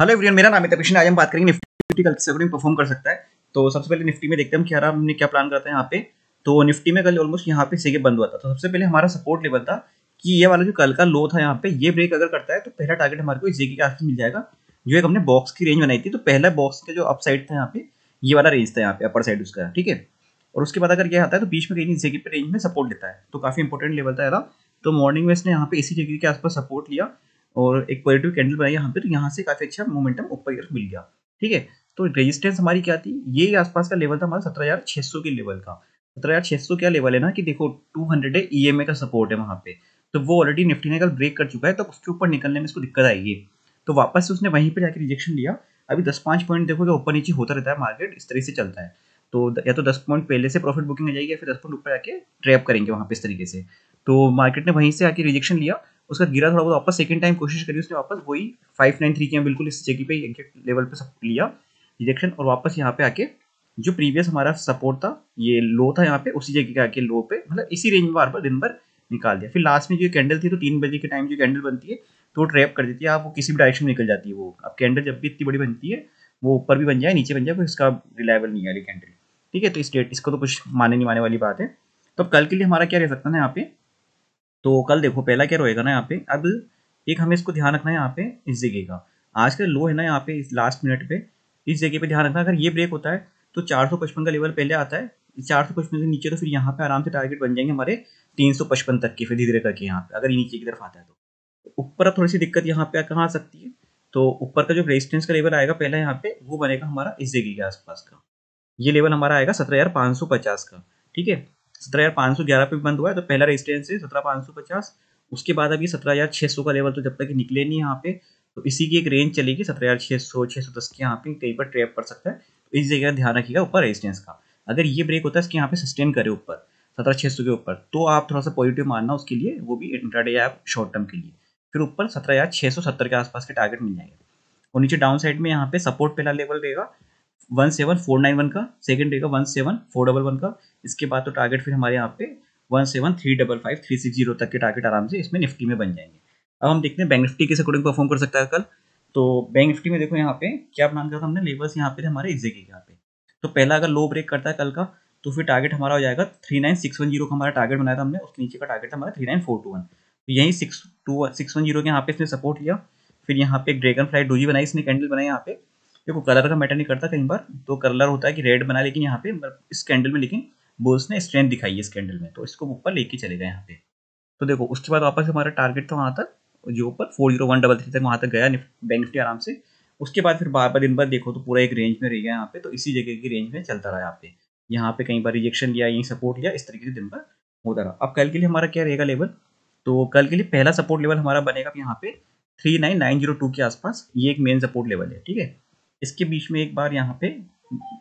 hello everyone मेरा नाम है तपिश आज हम बात करेंगे निफ्टी कल से अकॉर्डिंग परफॉर्म कर सकता है तो सबसे पहले निफ्टी में देखते हैं क्या हमारा हमने क्या प्लान करता है यहाँ पे तो निफ्टी में कल ऑलमोस्ट यहाँ पे सीगे बंद हुआ था तो सबसे पहले हमारा सपोर्ट लेवल था कि ये वाला जो कल का लो था यहाँ पे ये ब्रेक अगर करता है तो पहला टारगेट हमारे को जेके के आस मिल जाएगा जो एक हमने बॉक्स की रेंज बनाई थी तो पहला बॉक्स का जो अप साइड था यहाँ पे ये वाला रेंज था यहाँ पे अपर साइड उसका ठीक है और उसके बाद अगर ये आता है तो बीच में कहीं जेके पे रेंज में सपोर्ट लेता है तो काफी इंपॉर्टेंट लेवल था यहाँ तो मॉर्निंग में इसने यहाँ पे इसी जेके के आसपास सपोर्ट लिया और एक पॉजिटिव कैंडल बनाई यहाँ पर तो यहाँ से काफ़ी अच्छा मोमेंटम ऊपर की तरफ मिल गया ठीक है तो रेजिस्टेंस हमारी क्या थी ये आसपास का लेवल था हमारा सत्रह हज़ार छह सौ के लेवल का सत्रह हज़ार छह सौ क्या लेवल है ना कि देखो टू हंड्रेड है ई का सपोर्ट है वहाँ पे तो वो ऑलरेडी निफ्टी ने कल ब्रेक कर चुका है तो उसके ऊपर निकलने में इसको दिक्कत आएगी तो वापस से उसने वहीं पर जाकर रिजेक्शन लिया अभी दस पाँच पॉइंट देखो ऊपर नीचे होता रहता है मार्केट इस तरीके से चलता है तो या तो दस पॉइंट पहले से प्रॉफिट बुकिंग आ जाएगी या फिर दस पॉइंट ऊपर जाके ट्रैप करेंगे वहाँ पे इस तरीके से तो मार्केट ने वहीं से आके रिजेक्शन लिया उसका गिरा थोड़ा बहुत वापस सेकंड टाइम कोशिश करी उसने वापस वही फाइव नाइन थ्री के बिल्कुल इस जगह पे एग्जैक्ट लेवल पे सब लिया रिजेक्शन और वापस यहाँ पे आके जो प्रीवियस हमारा सपोर्ट था ये लो था यहाँ पे उसी जगह के आके लो पे मतलब इसी रेंज में बार बार दिन भर निकाल दिया फिर लास्ट में जो कैंडल थी तो तीन बजे के टाइम जो कैंडल बनती है तो ट्रैप कर देती है आप वो किसी भी डायरेक्शन में निकल जाती है वो अब कैंडल जब भी इतनी बड़ी बनती है वो ऊपर भी बन जाए नीचे बन जाए कोई इसका रिलायबल नहीं है कैंडल ठीक है तो इस डेट इसको तो कुछ माने नहीं माने वाली बात है तो अब कल के लिए हमारा क्या रह सकता है यहाँ पे तो कल देखो पहला क्या रहेगा ना यहाँ पे अब एक हमें इसको ध्यान रखना है यहाँ पे इस जगह का आज का लो है ना यहाँ पे इस लास्ट मिनट पे इस जगह पे ध्यान रखना अगर ये ब्रेक होता है तो चार सौ पचपन का लेवल पहले आता है चार सौ पचपन से नीचे तो फिर यहाँ पे आराम से टारगेट बन जाएंगे हमारे तीन सौ पचपन तक के फिर धीरे धीरे करके यहाँ पे अगर ये नीचे की तरफ आता है तो ऊपर थोड़ी सी दिक्कत यहाँ पे कहाँ आ सकती है तो ऊपर का जो रेजिस्टेंस का लेवल आएगा पहला यहाँ पे वो बनेगा हमारा इस जगह के आसपास का ये लेवल हमारा आएगा सत्रह हजार पाँच सौ पचास का ठीक है सत्रह हज़ार पाँच सौ ग्यारह पे बंद हुआ है तो पहला रेजिस्टेंस है सत्रह पाँच सौ पचास उसके बाद अभी सत्रह हज़ार छः सौ का लेवल तो जब तक निकले नहीं यहाँ पे तो इसी की एक रेंज चलेगी सत्रह हज़ार छः सौ छः सौ दस के यहाँ पे कहीं पर ट्रैप पड़ सकता है तो इस जगह ध्यान रखिएगा ऊपर रेजिस्टेंस का अगर ये ब्रेक होता है इसके यहाँ पे सस्टेन करे ऊपर सत्रह छः सौ के ऊपर तो आप थोड़ा सा पॉजिटिव मानना उसके लिए वो भी इंट्राडे या शॉर्ट टर्म के लिए फिर ऊपर सत्रह हज़ार छः सौ सत्तर के आसपास के टारगेट मिल जाएंगे और नीचे डाउन साइड में यहाँ पे सपोर्ट पहला लेवल रहेगा one seven four nine one का सेकेंड रहेगा one seven four double one का इसके बाद तो टारगेट फिर हमारे यहाँ पे one seven three double five three six zero तक के टारगेट आराम से इसमें निफ्टी में बन जाएंगे अब हम देखते हैं बैंक निफ्टी किस अकॉर्डिंग परफॉर्म कर सकता है कल तो बैंक निफ्टी में देखो यहाँ पे क्या प्लान करता हमने लेवल्स यहाँ पे थे हमारे इजे के यहाँ पे तो पहला अगर लो ब्रेक करता है कल का तो फिर टारगेट हमारा हो जाएगा three nine six one zero का हमारा टारगेट बनाया था हमने उसके नीचे का टारगेट हमारा three nine four two one तो यही six two six one zero के यहाँ पे इसने सपोर्ट लिया फिर यहाँ पे एक ड्रैगन फ्लाई डोजी बनाई इसने कैंडल बनाई यहाँ पे देखो कलर का मैटर नहीं करता कहीं बार तो कलर होता है कि रेड बना लेकिन यहाँ पे इस कैंडल में लेकिन बोल्स ने स्ट्रेंथ दिखाई है इस कैंडल में तो इसको ऊपर लेके चले गए यहाँ पे तो देखो उसके बाद वापस हमारा टारगेट था वहाँ तक जो ऊपर four zero one double three तक वहाँ तक गया बैंक निफ्टी आराम से उसके बाद फिर बार बार दिन बार देखो तो पूरा एक रेंज में रह गया यहाँ पे तो इसी जगह की रेंज में चलता रहा यहाँ पे यहाँ पे कई बार रिजेक्शन लिया यहीं सपोर्ट लिया इस तरीके से दिन भर होता रहा अब कल के लिए हमारा क्या रहेगा लेवल तो कल के लिए पहला सपोर्ट लेवल हमारा बनेगा यहाँ पे three nine nine zero two के आसपास ये एक मेन सपोर्ट लेवल है ठीक है इसके बीच में एक बार यहाँ पे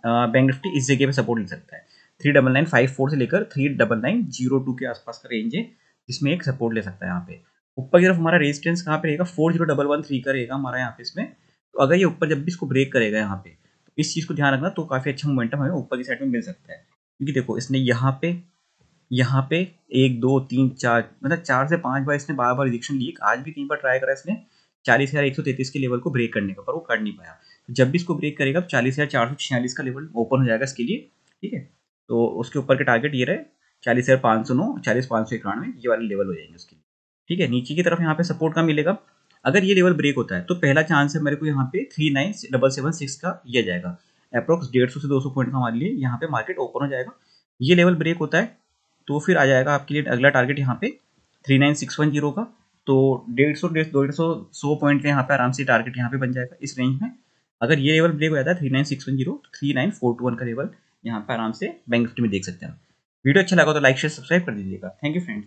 बैंक निफ्टी इस जगह पे सपोर्ट ले सकता है three double nine five four से लेकर three double nine zero two के आसपास का रेंज है जिसमें एक सपोर्ट ले सकता है यहाँ पे ऊपर की तरफ हमारा रेजिस्टेंस कहाँ पे रहेगा four zero double one three का रहेगा हमारा यहाँ पे इसमें तो अगर ये ऊपर जब भी इसको ब्रेक करेगा यहाँ पे तो इस चीज़ को ध्यान रखना तो काफ़ी अच्छा मोमेंटम हमें ऊपर की साइड में मिल सकता है क्योंकि देखो इसने यहाँ पे यहाँ पे एक दो तीन चार मतलब चार से पाँच बार इसने बार बार रिजेक्शन लिए आज भी तीन बार ट्राई करा इसने चालीस हज़ार एक सौ तैतीस के लेवल को ब्रेक करने का पर वो कर नहीं पाया तो जब भी इसको ब्रेक करेगा तो चालीस हज़ार चार सौ छियालीस का लेवल ओपन हो जाएगा इसके लिए ठीक है तो उसके ऊपर के टारगेट ये रहे चालीस हज़ार पाँच सौ नौ चालीस पाँच सौ इक्यानवे ये वाले लेवल हो जाएंगे उसके लिए ठीक है नीचे की तरफ यहाँ पे सपोर्ट का मिलेगा अगर ये लेवल ब्रेक होता है तो पहला चांस है मेरे को यहाँ पे three nine double seven six का दिया जाएगा अप्रोक्स डेढ़ सौ से दो सौ पॉइंट का हमारे लिए यहाँ पे मार्केट ओपन हो जाएगा ये लेवल ब्रेक होता है तो फिर आ जाएगा आपके लिए अगला टारगेट यहाँ पे three nine six one zero का तो डेढ़ सौ डेढ़ दो सौ सौ पॉइंट का यहाँ पे आराम से टारगेट यहाँ पे बन जाएगा इस रेंज में अगर ये लेवल ब्रेक हो जाता है three nine six one zero three nine four two one का लेवल यहाँ पे आराम से बैंक निफ्टी में देख सकते हैं वीडियो अच्छा लगा तो लाइक शेयर सब्सक्राइब कर दीजिएगा थैंक यू फ्रेंड्स